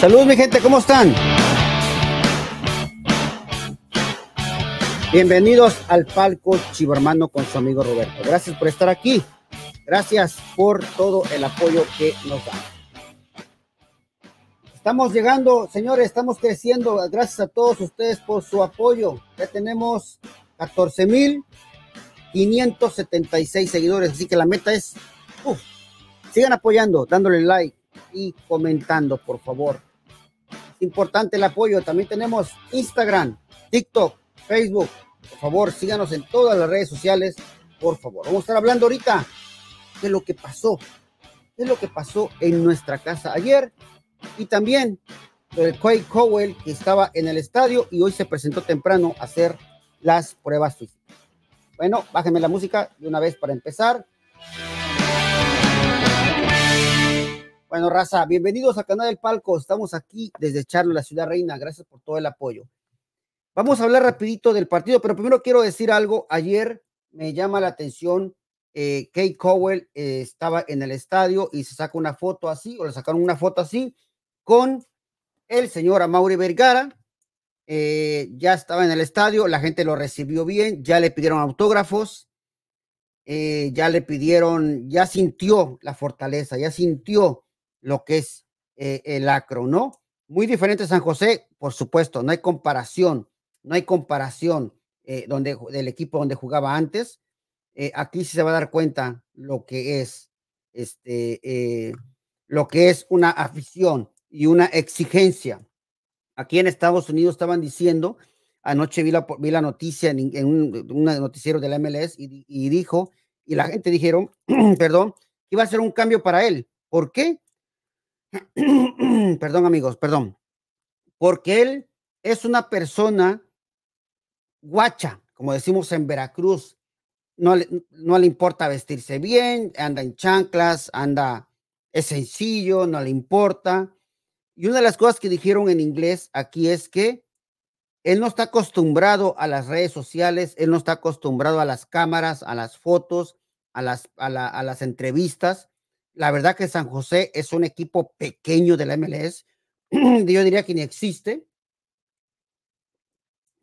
Saludos mi gente, ¿cómo están? Bienvenidos al palco Chivo Hermano con su amigo Roberto. Gracias por estar aquí. Gracias por todo el apoyo que nos dan. Estamos llegando, señores, estamos creciendo. Gracias a todos ustedes por su apoyo. Ya tenemos 14.576 seguidores, así que la meta es, sigan apoyando, dándole like y comentando, por favor importante el apoyo. También tenemos Instagram, TikTok, Facebook. Por favor, síganos en todas las redes sociales, por favor. Vamos a estar hablando ahorita de lo que pasó, de lo que pasó en nuestra casa ayer y también del Quay Cowell que estaba en el estadio y hoy se presentó temprano a hacer las pruebas físicas. Bueno, bájeme la música de una vez para empezar. Bueno, raza, bienvenidos a canal del Palco. Estamos aquí desde Charlo, la ciudad reina. Gracias por todo el apoyo. Vamos a hablar rapidito del partido, pero primero quiero decir algo. Ayer me llama la atención, que eh, Kate Cowell eh, estaba en el estadio y se sacó una foto así, o le sacaron una foto así, con el señor Amaury Vergara. Eh, ya estaba en el estadio, la gente lo recibió bien, ya le pidieron autógrafos, ya le pidieron, ya sintió la fortaleza, ya sintió lo que es eh, el acro, ¿no? Muy diferente San José, por supuesto, no hay comparación, no hay comparación eh, donde, del equipo donde jugaba antes. Eh, aquí sí se va a dar cuenta lo que es este, lo que es una afición y una exigencia. Aquí en Estados Unidos estaban diciendo, anoche vi la, vi la noticia en, un, noticiero de la MLS y, y dijo, y la gente dijeron, perdón, que iba a ser un cambio para él. ¿Por qué? perdón amigos, perdón, porque él es una persona guacha, como decimos en Veracruz, no le, no le importa vestirse bien, anda en chanclas, anda, es sencillo, no le importa. Y una de las cosas que dijeron en inglés aquí es que él no está acostumbrado a las redes sociales, él no está acostumbrado a las cámaras, a las fotos, a las, a, a las entrevistas. La verdad que San José es un equipo pequeño de la MLS. Yo diría que ni existe.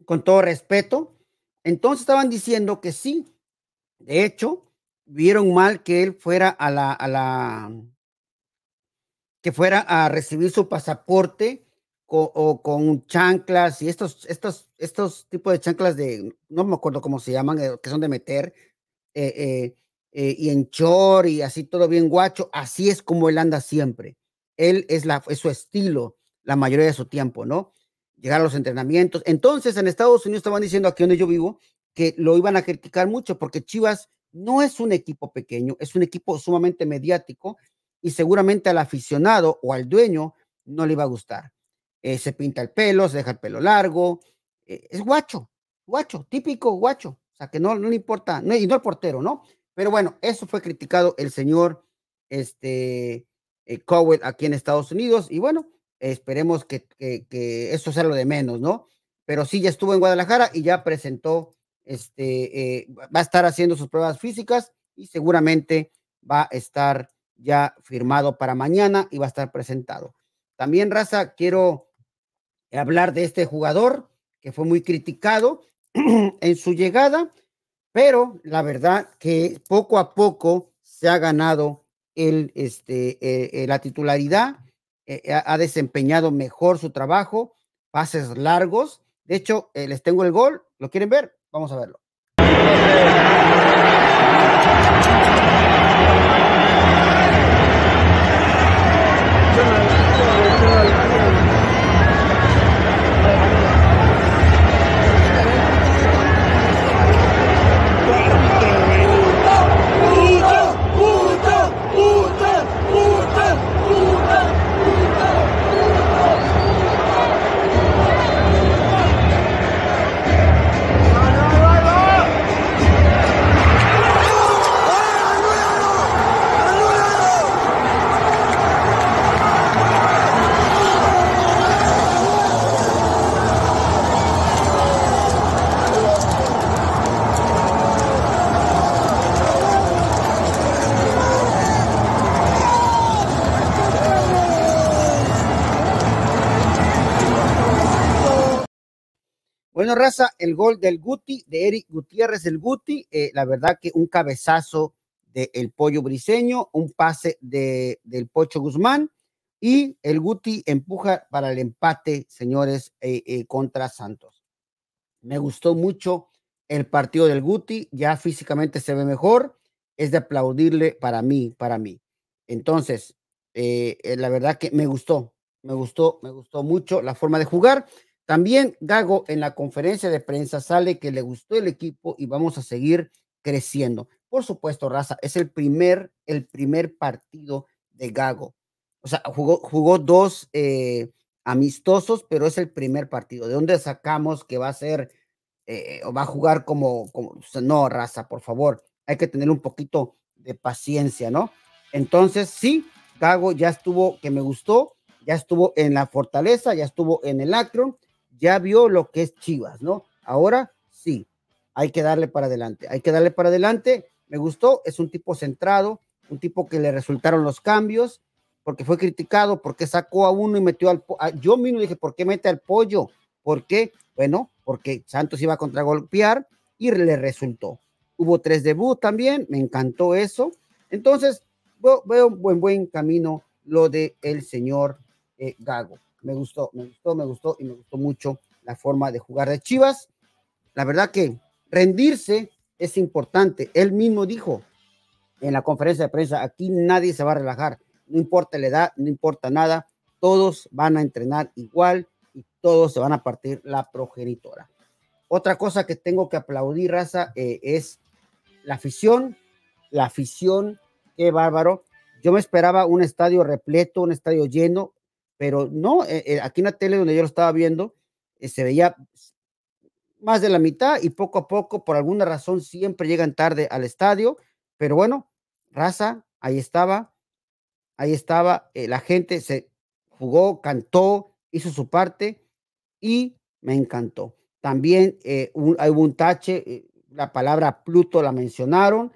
Con todo respeto. Entonces estaban diciendo que sí. De hecho, vieron mal que él fuera a la, a la que fuera a recibir su pasaporte o con chanclas y estos, estos, estos tipos de chanclas de, no me acuerdo cómo se llaman, eh, que son de meter, eh, eh, eh, y en chor y así todo bien guacho, así es como él anda siempre. Él es, la, es su estilo la mayoría de su tiempo, ¿no? Llegar a los entrenamientos. Entonces, en Estados Unidos estaban diciendo aquí donde yo vivo que lo iban a criticar mucho porque Chivas no es un equipo pequeño, es un equipo sumamente mediático y seguramente al aficionado o al dueño no le iba a gustar. Eh, se pinta el pelo, se deja el pelo largo, eh, es guacho, guacho, típico guacho, o sea que no, no le importa, y no el portero, ¿no? Pero bueno, eso fue criticado el señor este, eh, Cowell aquí en Estados Unidos y bueno, esperemos que, eso sea lo de menos, ¿no? Pero sí, ya estuvo en Guadalajara y ya presentó, este, eh, va a estar haciendo sus pruebas físicas y seguramente va a estar ya firmado para mañana y va a estar presentado. También, Raza, quiero hablar de este jugador que fue muy criticado en su llegada pero la verdad que poco a poco se ha ganado el, este, eh, eh, la titularidad, eh, ha, desempeñado mejor su trabajo, pases largos. De hecho, les tengo el gol, ¿lo quieren ver? Vamos a verlo. Bueno, Raza, el gol del Guti, de Eric Gutiérrez, el Guti, eh, la verdad que un cabezazo del pollo briseño, un pase de, del Pocho Guzmán y el Guti empuja para el empate, señores, eh, eh, contra Santos. Me gustó mucho el partido del Guti, ya físicamente se ve mejor, es de aplaudirle para mí, para mí. Entonces, la verdad que me gustó, me gustó, me gustó mucho la forma de jugar. También Gago en la conferencia de prensa sale que le gustó el equipo y vamos a seguir creciendo. Por supuesto, Raza, es el primer, el primer partido de Gago. O sea, jugó, jugó dos eh, amistosos, pero es el primer partido. ¿De dónde sacamos que va a ser eh, o va a jugar como, no, Raza, por favor, hay que tener un poquito de paciencia, ¿no? Entonces, sí, Gago ya estuvo, que me gustó, ya estuvo en la Fortaleza, ya estuvo en el Akron, ya vio lo que es Chivas, ¿no? Ahora sí, hay que darle para adelante, hay que darle para adelante. Me gustó, es un tipo centrado, un tipo que le resultaron los cambios, porque fue criticado, porque sacó a uno y metió al... yo mismo dije, ¿por qué mete al pollo? ¿Por qué? Bueno, porque Santos iba a contragolpear y le resultó. Hubo tres debut también, me encantó eso. Entonces, veo, un buen, buen camino lo de el señor eh, Gago me gustó, me gustó, me gustó y me gustó mucho la forma de jugar de Chivas. La verdad que rendirse es importante. Él mismo dijo en la conferencia de prensa, aquí nadie se va a relajar, no importa la edad, no importa nada, todos van a entrenar igual y todos se van a partir la progenitora. Otra cosa que tengo que aplaudir, Raza, eh, es la afición, la afición, qué bárbaro. Yo me esperaba un estadio repleto, un estadio lleno, pero no, eh, eh, aquí en la tele donde yo lo estaba viendo, eh, se veía más de la mitad y poco a poco, por alguna razón, siempre llegan tarde al estadio, pero bueno, raza, ahí estaba, ahí estaba, la gente se jugó, cantó, hizo su parte y me encantó. También un, hubo un tache, la palabra Pluto la mencionaron,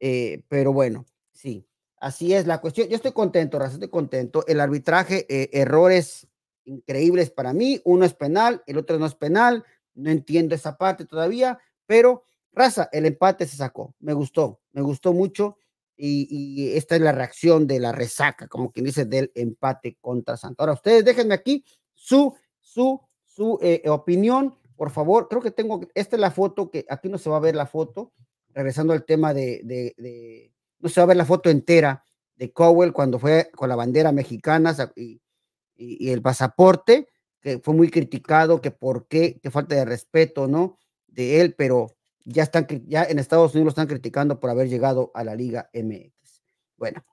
pero bueno, sí, Así es la cuestión. Yo estoy contento, Raza, estoy contento. El arbitraje, eh, errores increíbles para mí. Uno es penal, el otro no es penal. No entiendo esa parte todavía, pero Raza, el empate se sacó. Me gustó, me gustó mucho. Y, esta es la reacción de la resaca, como quien dice, del empate contra Santa. Ahora, ustedes déjenme aquí su, su, su eh, opinión, por favor. Creo que tengo, esta es la foto que aquí no se va a ver la foto, regresando al tema de no se va a ver la foto entera de Cowell cuando fue con la bandera mexicana y, el pasaporte, que fue muy criticado, que por qué, que falta de respeto, ¿no? De él, pero ya están, ya en Estados Unidos lo están criticando por haber llegado a la Liga MX. Bueno,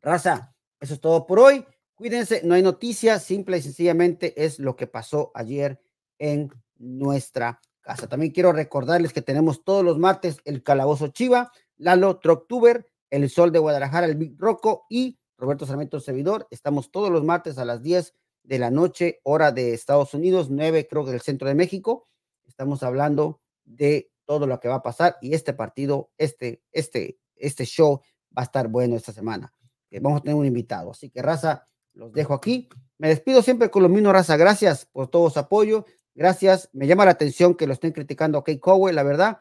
raza, eso es todo por hoy. Cuídense, no hay noticias, simple y sencillamente es lo que pasó ayer en nuestra casa. También quiero recordarles que tenemos todos los martes el Calabozo Chiva, Lalo Troctuber, el Sol de Guadalajara, el Big Rocco y Roberto Sarmiento Servidor. Estamos todos los martes a las 10 de la noche, hora de Estados Unidos, 9 creo que del centro de México. Estamos hablando de todo lo que va a pasar y este partido, este, este, este show va a estar bueno esta semana. Eh, vamos a tener un invitado. Así que, raza, los dejo aquí. Me despido siempre con lo mismo, raza. Gracias por todo su apoyo. Gracias. Me llama la atención que lo estén criticando a Kate Cowell, la verdad.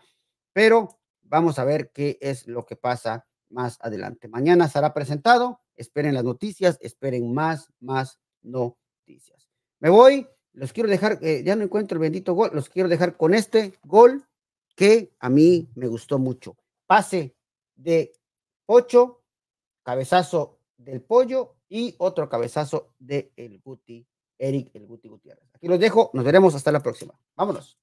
Pero vamos a ver qué es lo que pasa más adelante. Mañana será presentado. Esperen las noticias, esperen más, más noticias. Me voy, los quiero dejar, eh, ya no encuentro el bendito gol, los quiero dejar con este gol que a mí me gustó mucho. Pase de Pocho, cabezazo del pollo y otro cabezazo de el Guti, Eric el Guti Gutiérrez. Aquí los dejo, nos veremos hasta la próxima. Vámonos.